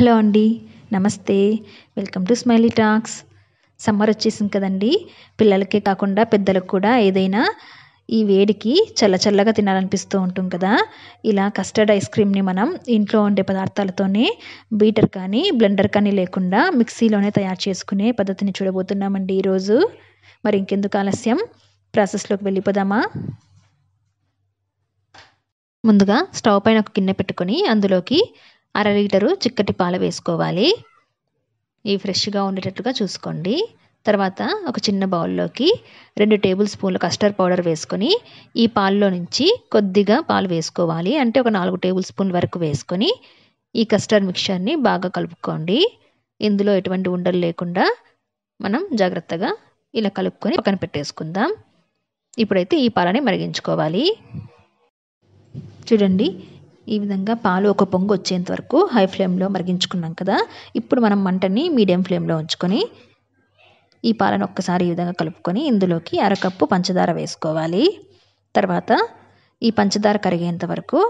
hello అండి నమస్తే welcome to Smiley Talks summer వచ్చేసింది కదండి పిల్లలకే కాకుండా పెద్దలకు కూడా ఏదైనా ఈ వేడికి చల్లచల్లగా తినాలనిపిస్తూ ఉంటుంది కదా ఇలా కస్టర్డ్ ఐస్ క్రీమ్ని మనం ఇంట్లో ఉండే పదార్థాలతోనే బీటర్ కానీ బ్లెండర్ కానీ లేకుండా మిక్సీలోనే తయారు చేసుకునే పద్ధతిని చూడబోతున్నామండి ఈరోజు మరి ఇంకెందుకు ఆలస్యం ప్రాసెస్లోకి వెళ్ళిపోదామా ముందుగా స్టవ్ పైన ఒక గిన్నె పెట్టుకొని అందులోకి అర లీటరు చిక్కటి పాలు వేసుకోవాలి ఇవి ఫ్రెష్గా ఉండేటట్టుగా చూసుకోండి తర్వాత ఒక చిన్న బౌల్లోకి రెండు టేబుల్ స్పూన్ల కస్టర్డ్ పౌడర్ వేసుకొని ఈ పాల్లో నుంచి కొద్దిగా పాలు వేసుకోవాలి అంటే ఒక నాలుగు టేబుల్ స్పూన్ వరకు వేసుకొని ఈ కస్టర్డ్ మిక్చర్ని బాగా కలుపుకోండి ఇందులో ఎటువంటి ఉండలు లేకుండా మనం జాగ్రత్తగా ఇలా కలుపుకొని పక్కన పెట్టేసుకుందాం ఇప్పుడైతే ఈ పాలని మరిగించుకోవాలి చూడండి ఈ విధంగా పాలు ఒక పొంగు వచ్చేంత వరకు హై ఫ్లేమ్లో మరిగించుకున్నాం కదా ఇప్పుడు మనం మంటని మీడియం ఫ్లేమ్లో ఉంచుకొని ఈ పాలను ఒక్కసారి ఈ విధంగా కలుపుకొని ఇందులోకి అరకప్పు పంచదార వేసుకోవాలి తర్వాత ఈ పంచదార కరిగేంత వరకు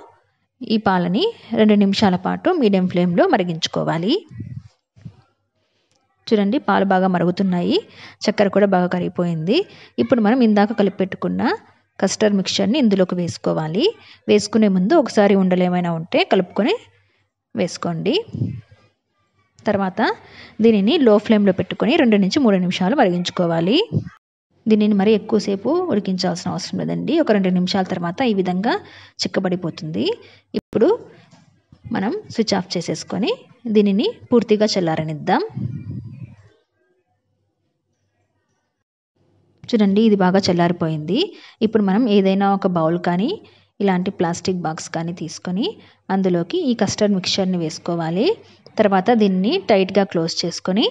ఈ పాలని రెండు నిమిషాల పాటు మీడియం ఫ్లేమ్లో మరిగించుకోవాలి చూడండి పాలు బాగా మరుగుతున్నాయి చక్కెర కూడా బాగా కరిగిపోయింది ఇప్పుడు మనం ఇందాక కలిపి పెట్టుకున్న కస్టర్డ్ మిక్చర్ని ఇందులోకి వేసుకోవాలి వేసుకునే ముందు ఒకసారి ఉండలేమైనా ఉంటే కలుపుకొని వేసుకోండి తర్వాత దీనిని లో ఫ్లేమ్లో పెట్టుకొని రెండు నుంచి మూడు నిమిషాలు మరిగించుకోవాలి దీనిని మరీ ఎక్కువసేపు ఉడికించాల్సిన అవసరం లేదండి ఒక రెండు నిమిషాల తర్వాత ఈ విధంగా చిక్కబడిపోతుంది ఇప్పుడు మనం స్విచ్ ఆఫ్ చేసేసుకొని దీనిని పూర్తిగా చల్లారనిద్దాం చూడండి ఇది బాగా చల్లారిపోయింది ఇప్పుడు మనం ఏదైనా ఒక బౌల్ కానీ ఇలాంటి ప్లాస్టిక్ బాక్స్ కానీ తీసుకొని అందులోకి ఈ కస్టర్డ్ మిక్చర్ని వేసుకోవాలి తర్వాత దీన్ని టైట్గా క్లోజ్ చేసుకొని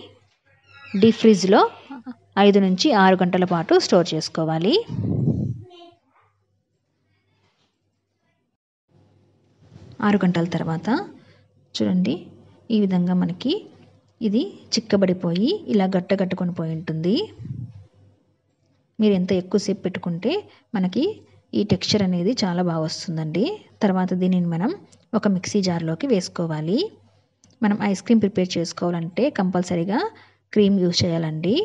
డీప్ ఫ్రిడ్జ్లో ఐదు నుంచి ఆరు గంటల పాటు స్టోర్ చేసుకోవాలి ఆరు గంటల తర్వాత చూడండి ఈ విధంగా మనకి ఇది చిక్కబడిపోయి ఇలా గట్టగట్టుకొని పోయి ఉంటుంది మీరు ఎంత ఎక్కువసేపు పెట్టుకుంటే మనకి ఈ టెక్స్చర్ అనేది చాలా బాగా వస్తుందండి తర్వాత దీనిని మనం ఒక మిక్సీ జార్లోకి వేసుకోవాలి మనం ఐస్ క్రీమ్ ప్రిపేర్ చేసుకోవాలంటే కంపల్సరీగా క్రీమ్ యూజ్ చేయాలండి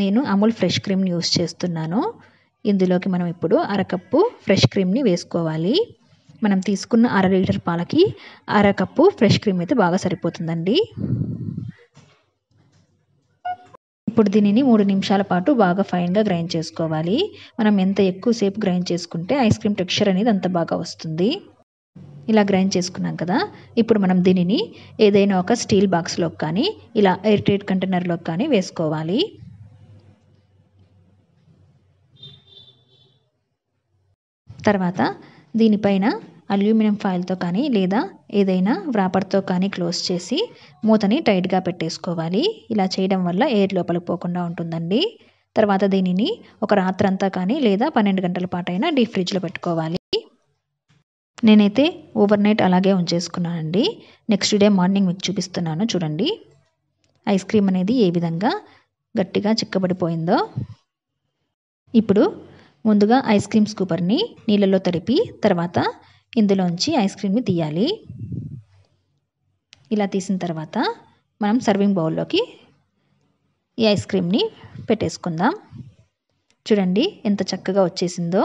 నేను అమూల్ ఫ్రెష్ క్రీమ్ని యూజ్ చేస్తున్నాను ఇందులోకి మనం ఇప్పుడు అరకప్పు ఫ్రెష్ క్రీమ్ని వేసుకోవాలి మనం తీసుకున్న అర లీటర్ పాలకి అరకప్పు ఫ్రెష్ క్రీమ్ అయితే బాగా సరిపోతుందండి ఇప్పుడు దీనిని మూడు నిమిషాల పాటు బాగా ఫైన్గా గ్రైండ్ చేసుకోవాలి మనం ఎంత ఎక్కువసేపు గ్రైండ్ చేసుకుంటే ఐస్ క్రీమ్ టెక్స్చర్ అనేది అంత బాగా వస్తుంది ఇలా గ్రైండ్ చేసుకున్నాం కదా ఇప్పుడు మనం దీనిని ఏదైనా ఒక స్టీల్ బాక్స్లో కానీ ఇలా ఎయిర్ టైట్ కానీ వేసుకోవాలి తర్వాత దీనిపైన అల్యూమినియం ఫాయిల్తో కానీ లేదా ఏదైనా వ్రాపర్తో కానీ క్లోజ్ చేసి మూతని టైట్గా పెట్టేసుకోవాలి ఇలా చేయడం వల్ల ఎయిర్ లోపలికి పోకుండా ఉంటుందండి తర్వాత దీనిని ఒక రాత్రంతా కానీ లేదా పన్నెండు గంటల పాటైనా డీప్ ఫ్రిడ్జ్లో పెట్టుకోవాలి నేనైతే ఓవర్ నైట్ అలాగే ఉంచేసుకున్నానండి నెక్స్ట్ డే మార్నింగ్ మీకు చూపిస్తున్నాను చూడండి ఐస్ క్రీమ్ అనేది ఏ విధంగా గట్టిగా చిక్కబడిపోయిందో ఇప్పుడు ముందుగా ఐస్ క్రీమ్ స్కూపర్ని నీళ్ళలో తడిపి తర్వాత ఇందులోంచి ఐస్ క్రీమ్ని తీయాలి ఇలా తీసిన తర్వాత మనం సర్వింగ్ బౌల్లోకి ఈ ఐస్ క్రీమ్ని పెట్టేసుకుందాం చూడండి ఎంత చక్కగా వచ్చేసిందో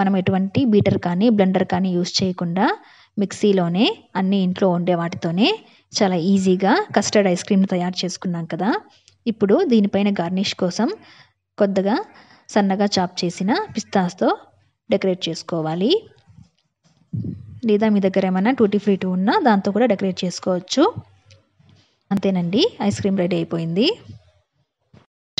మనం ఎటువంటి బీటర్ కానీ బ్లెండర్ కానీ యూస్ చేయకుండా మిక్సీలోనే అన్ని ఇంట్లో ఉండే వాటితోనే చాలా ఈజీగా కస్టర్డ్ ఐస్ క్రీమ్ని తయారు చేసుకున్నాం కదా ఇప్పుడు దీనిపైన గార్నిష్ కోసం కొద్దిగా సన్నగా చాప్ చేసిన పిస్తాస్తో డెకరేట్ చేసుకోవాలి లేదా మీ దగ్గర ఏమైనా టూటీ టూ ఉన్నా దాంతో కూడా డెకరేట్ చేసుకోవచ్చు అంతేనండి ఐస్ క్రీమ్ రెడీ అయిపోయింది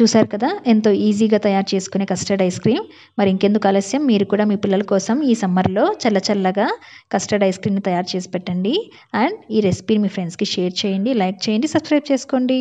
చూసారు కదా ఎంతో ఈజీగా తయారు చేసుకునే కస్టర్డ్ ఐస్ క్రీమ్ మరి ఇంకెందుకు ఆలస్యం మీరు కూడా మీ పిల్లల కోసం ఈ సమ్మర్లో చల్లచల్లగా కస్టర్డ్ ఐస్ క్రీమ్ని తయారు చేసి పెట్టండి అండ్ ఈ రెసిపీని మీ ఫ్రెండ్స్కి షేర్ చేయండి లైక్ చేయండి సబ్స్క్రైబ్ చేసుకోండి